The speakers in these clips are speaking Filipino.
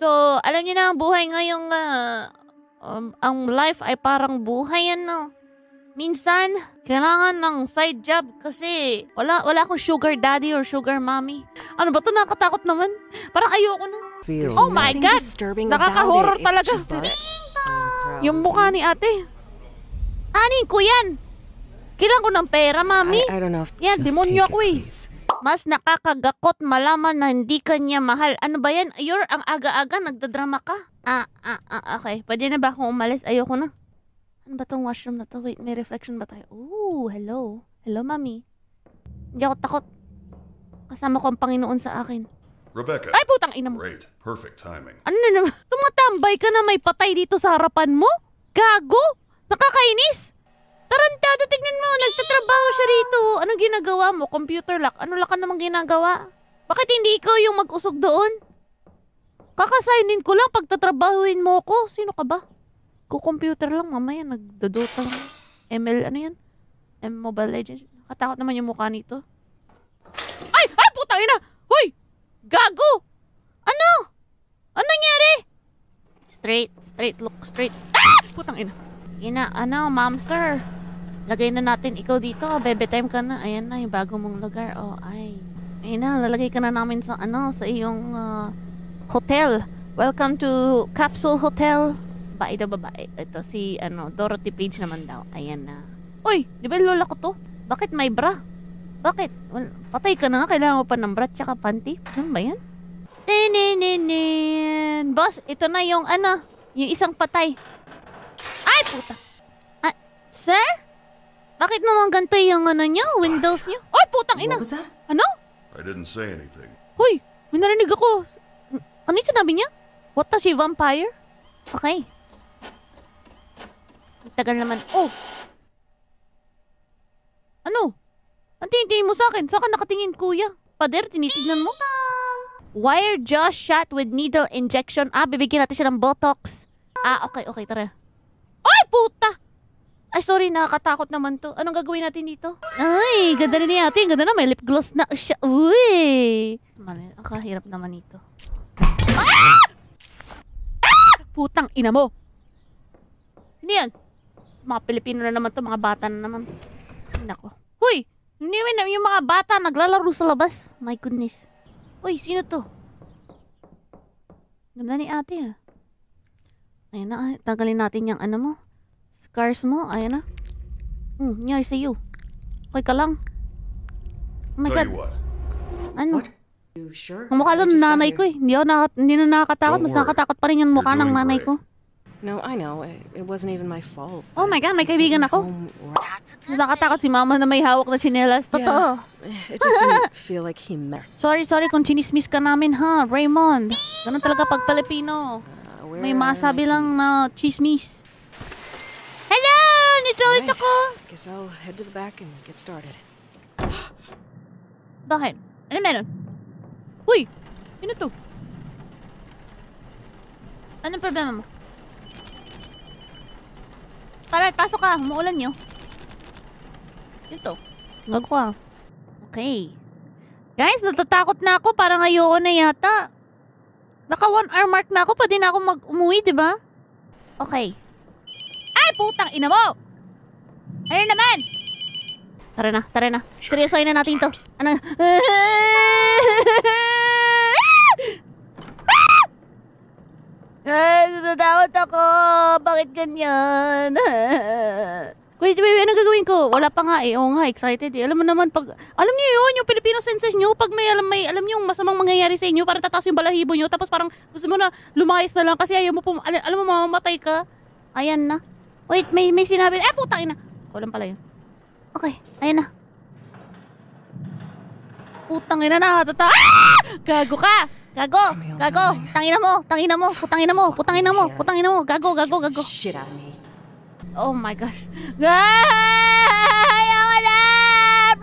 So, alam niyo na ang buhay ngayong uh, um, ang life ay parang buhay ano. Minsan, kailangan ng side job kasi wala wala akong sugar daddy or sugar mommy. Ano ba 'to? Nakakatakot naman. Parang ayoko na. Fear. Oh my god. Nakaka-horror talaga. Yung mukha ni ate. Ani ko yan? Kailangan ko ng pera, mami? I, I don't know. Yan, yeah, demonyo ako eh. Please mas nakakagakot malaman na hindi kanya mahal. Ano ba yan? You're ang aga-aga, nagdadrama ka. Ah, ah, ah, okay. Pwede na ba akong umalis? Ayoko na. Ano ba tong washroom na to? Wait, may reflection ba tayo? Ooh, hello. Hello, mami. Hindi ako takot. Kasama ko ang Panginoon sa akin. Rebecca. Ay, putang ina mo. Great. Perfect timing. Ano naman? Tumatambay ka na may patay dito sa harapan mo? Gago! Nakakainis! Tarantado, tignan mo. Nagtatrabaho siya rito. Ano ginagawa mo? Computer lock. Ano lock ka namang ginagawa? Bakit hindi ikaw yung mag-usog doon? Kakasignin ko lang pagtatrabahuin mo ko. Sino ka ba? Kukomputer lang mamaya. Nagdodota lang. ML, ano yan? M Mobile Legends. Katakot naman yung mukha nito. Ay! Ay! Putang ina! Hoy! Gago! Ano? Ano nangyari? Straight, straight, look straight. Ah! Putang ina. Ina, ano, ma'am, sir? Lagay na natin ikaw dito. Oh, bebe time ka na. Ayan na yung bago mong lugar. Oh, ay. Ayan na, lalagay ka na namin sa ano, sa iyong uh, hotel. Welcome to Capsule Hotel. Babae daw babae. Ito si ano, Dorothy Page naman daw. Ayan na. Uy, di ba lola ko to? Bakit may bra? Bakit? Well, patay ka na nga. Kailangan mo pa ng bra tsaka panty. Ano ba yan? Nininin. Boss, ito na yung ano, yung isang patay. Ay, puta. Ah, sir? Bakit naman ganito yung ano niya? Windows niya? Ay, putang ina! Ano? I didn't say anything. Hoy, may narinig ako. Ano sinabi niya? What does she vampire? Okay. Tagal naman. Oh! Ano? Ang tingin mo sa akin? Saan ka nakatingin, kuya? Pader, tinitignan mo? Wire jaw shot with needle injection. Ah, bibigyan natin siya ng botox. Ah, okay, okay, tara. Ay, puta! Ay, sorry, nakakatakot naman to. Anong gagawin natin dito? Ay, ganda na ni ate. Ganda na, may lip gloss na siya. Uy! Mali, ang kahirap naman nito. Ah! Ah! Putang ina mo! Ano yan? Mga Pilipino na naman to, mga bata na naman. Nako. Huy! Hindi yung mga bata naglalaro sa labas. My goodness. Uy, sino to? Ganda ni ate ah. Ayun na, ah. tagalin natin yung ano mo. Scars mo, ayan na. Hmm, nangyari sa iyo. Okay ka lang. Oh my god. Ano? What? You Ang mukha lang ng nanay ko eh. Hindi, ako naka, hindi na nakakatakot. Mas nakakatakot pa rin yung mukha ng nanay ko. No, I know. It wasn't even my fault. Oh my god, may kaibigan ako. Mas nakatakot si mama na may hawak na chinelas. Totoo. it just didn't feel like he met. Sorry, sorry kung chinismis ka namin ha, Raymond. Ganun talaga pag Pilipino. Uh, may masabi lang na chismis. Nagpapawid right. ako! Guess I'll head to the back and get started. Bakit? Ano meron? Uy! Ano to? Anong problema mo? Tara, pasok ka. Umuulan nyo. Ito. Nagko ah. Okay. Guys, natatakot na ako. Parang ayoko na yata. Naka one hour mark na ako. Pwede na ako mag-umuwi, di ba? Okay. Ay, putang ina mo! Ano naman? Tara na, tara na. Seryosoy na natin to. Ano? Ah, ah! Natatakot ako. Bakit ganyan? Wait, wait, wait, ano gagawin ko? Wala pa nga eh. Oo nga, excited eh. Alam mo naman, pag... Alam niyo yun, yung Filipino senses niyo, pag may alam, may, alam niyo yung masamang mangyayari sa inyo, para tataas yung balahibo niyo, tapos parang gusto mo na lumayas na lang kasi ayaw mo pum... Alam, alam mo, mamamatay ka. Ayan na. Wait, may, may sinabi... Eh, putang ina. Kulang pala yun. Okay, ayan na. Putang ina na, hatata. Ah! Gago ka! Gago! Gago! Tangina mo! Tangina mo! Putangina mo! Putangina mo! Putangina mo! Gago! Gago! Gago! Shit out me. Oh my gosh. Ayaw na!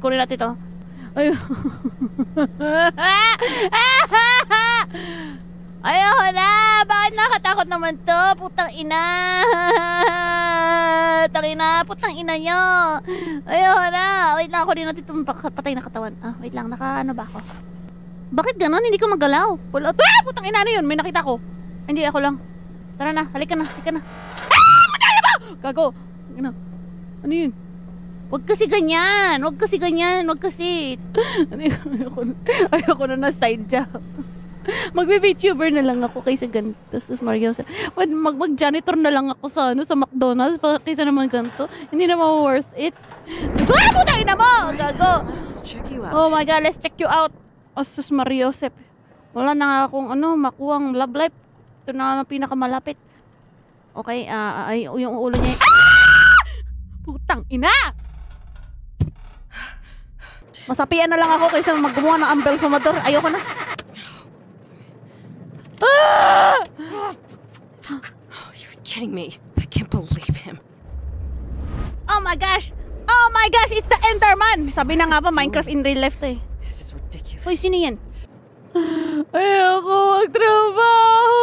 Kunin natin ito. Ay. Ayaw na! babae, nakatakot naman to. Putang ina. Putang ina, putang ina nyo. Ayun na. Wait lang, ako din natin itong patay na katawan. Ah, wait lang, naka ano ba ako? Bakit ganon? Hindi ko magalaw. Pull out. Ah, putang ina na ano yun. May nakita ko. Hindi, ako lang. Tara na, halika na, halika na. Ah, matala ba? Gago. Ano? Ano yun? Huwag kasi ganyan. Huwag kasi ganyan. Huwag kasi. Ano Ayoko na. Ayoko na na side job. Magbe-VTuber na lang ako kaysa ganito. Sus Mario, mag, mag, mag janitor na lang ako sa ano sa McDonald's pa, kaysa naman ganito. Hindi na worth it. Ah, putay na mo! Gago! Oh my God, let's check you out. Oh, sus Mario, Wala na nga akong ano, makuhang love life. Ito na ang pinakamalapit. Okay, uh, ay, yung ulo niya. Ah! Putang ina! Masapian na lang ako kaysa maggumawa ng ambel sumador. Ayoko na. kidding me. I can't believe him. Oh my gosh! Oh my gosh! It's the Enderman! Sabi na nga ba, Minecraft in real life to eh. This is ridiculous. Uy, sino yan? Ayoko magtrabaho!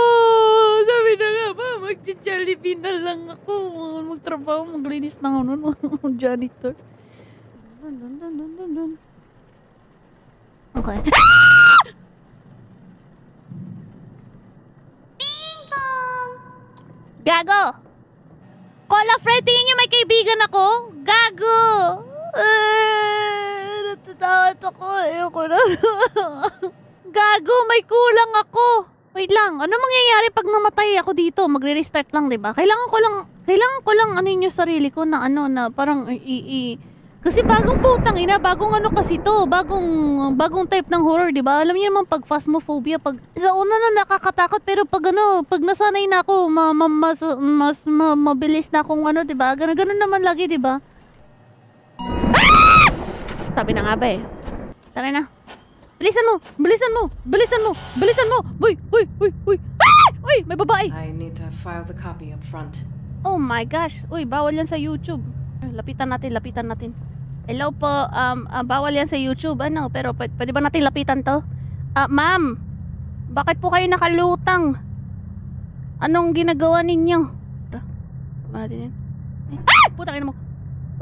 Sabi na nga ba, magja-jollibee na lang ako. Magtrabaho, maglinis na ako nun. Janitor. Dun, dun, dun, dun, dun. Okay. Ah! Gago! Cola friend, tingin niyo may kaibigan ako? Gago! Uh, natatakot ako. Ayoko na. Gago, may kulang ako. Wait lang, ano mangyayari pag namatay ako dito? Magre-restart lang, 'di ba? Kailangan ko lang, kailangan ko lang ano yung sarili ko na ano na parang i, i kasi bagong putang ina, bagong ano kasi to, bagong bagong type ng horror, 'di ba? Alam niyo naman pag phasmophobia, pag sa una na nakakatakot pero pag ano, pag nasanay na ako, ma, ma, mas mas ma, mabilis na akong ano, 'di ba? Ganun ganun naman lagi, 'di ba? Ah! Sabi na nga ba eh. Tara na. Bilisan mo, bilisan mo, bilisan mo, bilisan mo. Uy, uy, uy, uy. Ah! Uy, may babae. I need to file the copy up front. Oh my gosh. Uy, bawal yan sa YouTube. Lapitan natin, lapitan natin. Hello po, um, uh, bawal yan sa YouTube, ano, pero pwede ba natin lapitan to? Uh, ma'am, bakit po kayo nakalutang? Anong ginagawa ninyo? Tara, natin yan. Ay, ah! Putang ina mo.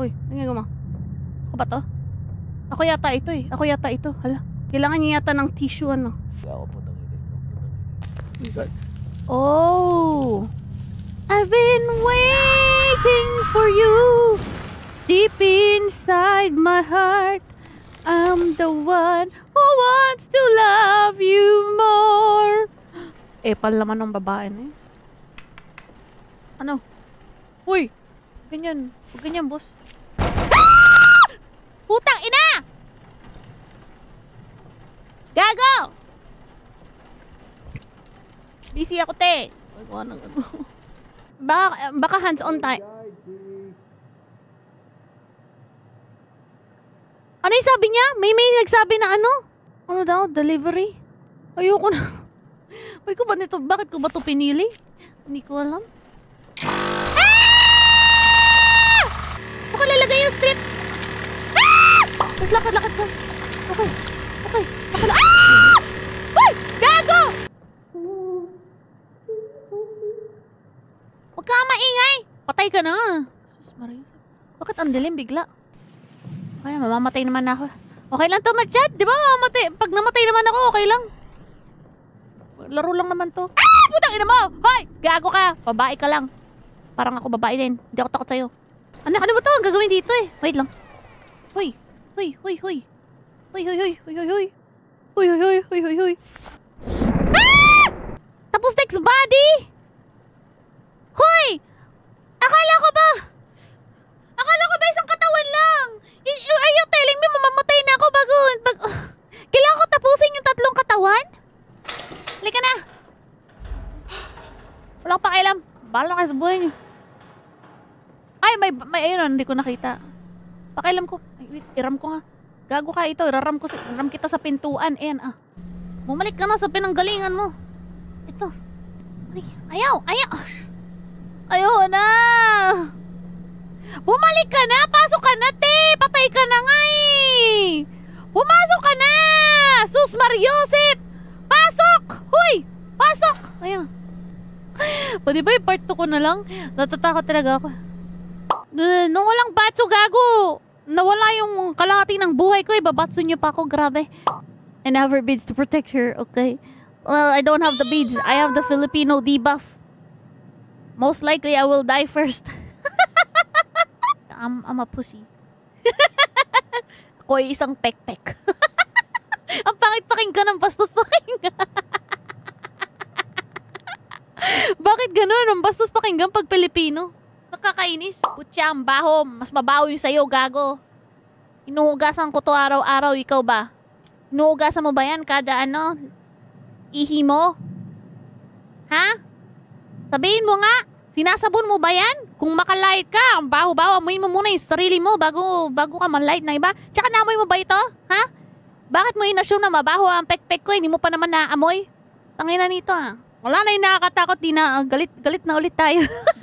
Uy, ano ginagawa mo? Ako ba to? Ako yata ito eh. Ako yata ito. Hala, kailangan niya yata ng tissue, ano? Ako po, Oh, I've been waiting for you. Deep inside my heart, I'm the one who wants to love you more. Eh, naman ng babae na eh. Ano? Uy! Ganyan. Huwag ganyan, boss. Ah! Putang ina! Gago! Busy ako, te. Ano. Baka, baka hands-on tayo. Ano yung sabi niya? May may nagsabi na ano? Ano daw? Delivery? Ayoko na. Ay ko ba nito? Bakit ko ba to pinili? Hindi ko alam. Ah! Baka lalagay yung strip. Ah! Tapos lakad-lakad ka. Okay. Okay. Baka la- Ah! Uy! Gago! Huwag ka maingay! Patay ka na. Bakit ang dilim bigla? Ay, mamamatay naman ako. Okay lang to mag-chat, di ba? Mamatay. Pag namatay naman ako, okay lang. Laro lang naman to. Ah! Putang ina mo! Hoy! Gago ka! Babae ka lang. Parang ako babae din. Hindi ako takot sa'yo. Anak, ano ba to? Ang gagawin dito eh. Wait lang. Hoy! Hoy! Hoy! Hoy! Hoy! Hoy! Hoy! Hoy! Hoy! Hoy! Hoy! Hoy! Hoy! Hoy! Hoy! Ah! Tapos next body! Hoy! Akala ko ba... lakas, boy. Ay, may, may ayun, hindi ko nakita. Pakialam ko. Wait, iram ko nga. Gago ka ito, iraram ko, ram kita sa pintuan. Ayan, ah. Bumalik ka na sa pinanggalingan mo. Ito. Ay, ayaw, ayaw. Ayaw na. Bumalik ka na, pasok ka na, te. Patay ka na nga eh. Pumasok ka na. Sus Joseph. Pasok. Hoy, pasok. Ayaw. o diba yung part 2 ko na lang? Natatakot talaga ako. Nung walang batso gago! Nawala yung kalahati ng buhay ko. Ibabatso niyo pa ako. Grabe. And I have beads to protect her. Okay. Well, I don't have the beads. I have the Filipino debuff. Most likely, I will die first. I'm, I'm a pussy. ako ay isang pekpek. Ang pangit pakinggan ng bastos pa. Ba't ganun? Ang bastos pakinggan pag Pilipino. Nakakainis. Putya, ang baho. Mas mabaho yung sa'yo, gago. Inuugasan ko to araw-araw, ikaw ba? Inuugasan mo ba yan kada ano? Ihi mo? Ha? Sabihin mo nga, sinasabon mo ba yan? Kung makalight ka, ang baho-baho, amuin mo muna yung sarili mo bago, bago ka manlight na iba. Tsaka naamoy mo ba ito? Ha? Bakit mo inassume na mabaho ang pekpek ko? Hindi mo pa naman naamoy? Tangina nito ah. Wala na yung nakakatakot, di na, galit, galit na ulit tayo.